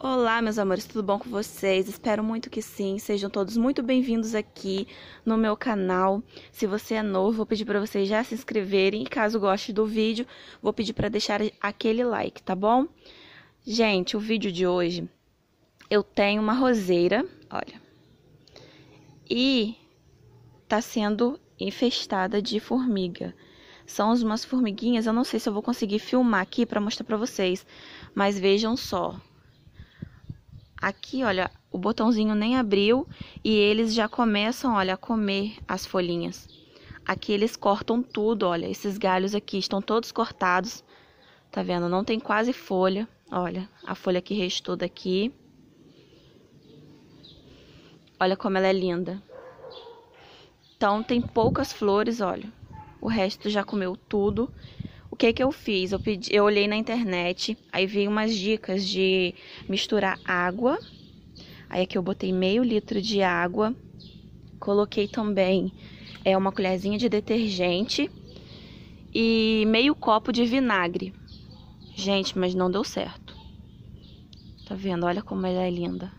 Olá, meus amores, tudo bom com vocês? Espero muito que sim. Sejam todos muito bem-vindos aqui no meu canal. Se você é novo, vou pedir para vocês já se inscreverem. Caso goste do vídeo, vou pedir para deixar aquele like, tá bom? Gente, o vídeo de hoje eu tenho uma roseira, olha, e tá sendo infestada de formiga são umas formiguinhas. Eu não sei se eu vou conseguir filmar aqui para mostrar para vocês, mas vejam só. Aqui, olha, o botãozinho nem abriu e eles já começam, olha, a comer as folhinhas. Aqui eles cortam tudo, olha, esses galhos aqui estão todos cortados. Tá vendo? Não tem quase folha. Olha, a folha que restou daqui. Olha como ela é linda. Então, tem poucas flores, olha. O resto já comeu tudo que que eu fiz? Eu, pedi, eu olhei na internet, aí vi umas dicas de misturar água. Aí aqui eu botei meio litro de água. Coloquei também é, uma colherzinha de detergente e meio copo de vinagre. Gente, mas não deu certo. Tá vendo? Olha como ela é linda.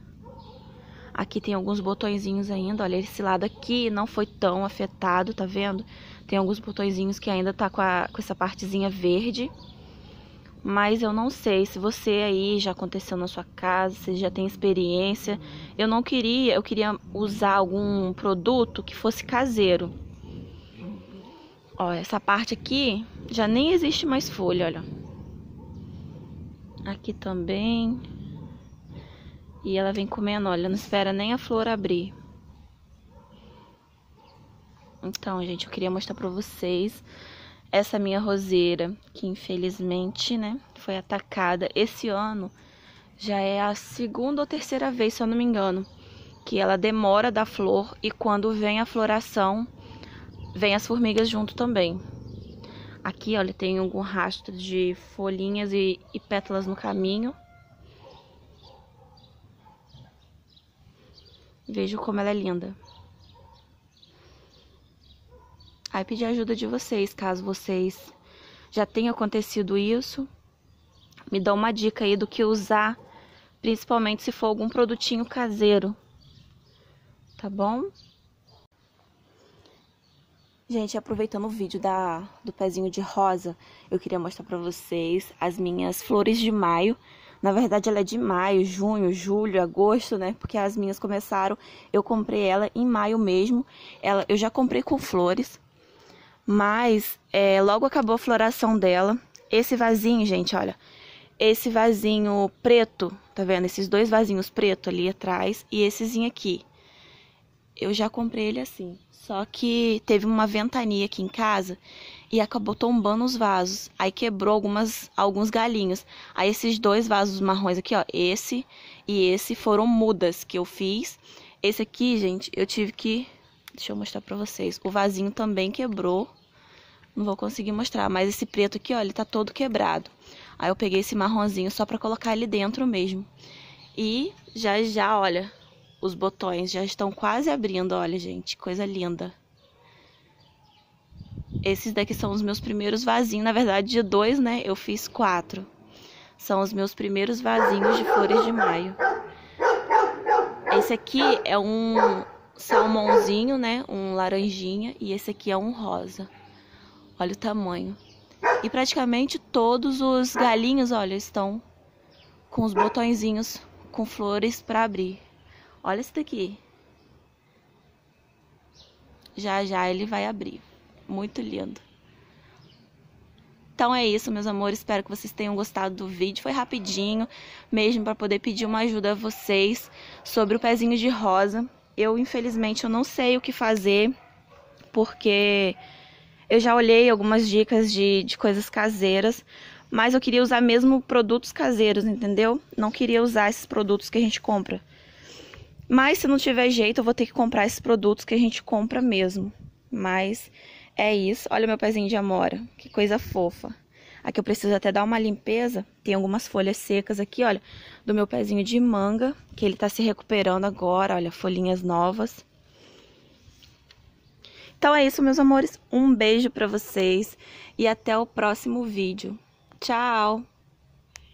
Aqui tem alguns botõezinhos ainda, olha, esse lado aqui não foi tão afetado, tá vendo? Tem alguns botõezinhos que ainda tá com, a, com essa partezinha verde. Mas eu não sei se você aí já aconteceu na sua casa, se já tem experiência. Eu não queria, eu queria usar algum produto que fosse caseiro. Ó, essa parte aqui já nem existe mais folha, olha. Aqui também. E ela vem comendo, olha, não espera nem a flor abrir. Então, gente, eu queria mostrar pra vocês essa minha roseira, que infelizmente, né, foi atacada esse ano. Já é a segunda ou terceira vez, se eu não me engano, que ela demora da flor e quando vem a floração, vem as formigas junto também. Aqui, olha, tem algum rastro de folhinhas e, e pétalas no caminho. vejo como ela é linda. Aí pedi ajuda de vocês, caso vocês já tenha acontecido isso. Me dá uma dica aí do que usar, principalmente se for algum produtinho caseiro. Tá bom? Gente, aproveitando o vídeo da, do pezinho de rosa, eu queria mostrar para vocês as minhas flores de maio na verdade, ela é de maio, junho, julho, agosto, né? Porque as minhas começaram, eu comprei ela em maio mesmo. Ela, eu já comprei com flores, mas é, logo acabou a floração dela. Esse vasinho, gente, olha, esse vasinho preto, tá vendo? Esses dois vasinhos preto ali atrás e essezinho aqui. Eu já comprei ele assim, só que teve uma ventania aqui em casa e acabou tombando os vasos. Aí quebrou algumas, alguns galinhos. Aí esses dois vasos marrons aqui, ó, esse e esse foram mudas que eu fiz. Esse aqui, gente, eu tive que... Deixa eu mostrar pra vocês. O vasinho também quebrou. Não vou conseguir mostrar, mas esse preto aqui, ó, ele tá todo quebrado. Aí eu peguei esse marronzinho só pra colocar ele dentro mesmo. E já já, olha, os botões já estão quase abrindo, olha, gente, coisa linda. Esses daqui são os meus primeiros vasinhos. Na verdade, de dois, né? Eu fiz quatro. São os meus primeiros vasinhos de flores de maio. Esse aqui é um salmãozinho, né? Um laranjinha. E esse aqui é um rosa. Olha o tamanho. E praticamente todos os galinhos, olha, estão com os botõezinhos com flores para abrir. Olha esse daqui. Já já ele vai abrir muito lindo. Então é isso, meus amores. Espero que vocês tenham gostado do vídeo. Foi rapidinho, mesmo para poder pedir uma ajuda a vocês sobre o pezinho de rosa. Eu, infelizmente, eu não sei o que fazer, porque eu já olhei algumas dicas de, de coisas caseiras, mas eu queria usar mesmo produtos caseiros, entendeu? Não queria usar esses produtos que a gente compra. Mas se não tiver jeito, eu vou ter que comprar esses produtos que a gente compra mesmo. Mas é isso. Olha meu pezinho de amora. Que coisa fofa. Aqui eu preciso até dar uma limpeza. Tem algumas folhas secas aqui, olha, do meu pezinho de manga, que ele tá se recuperando agora, olha, folhinhas novas. Então é isso, meus amores. Um beijo para vocês e até o próximo vídeo. Tchau!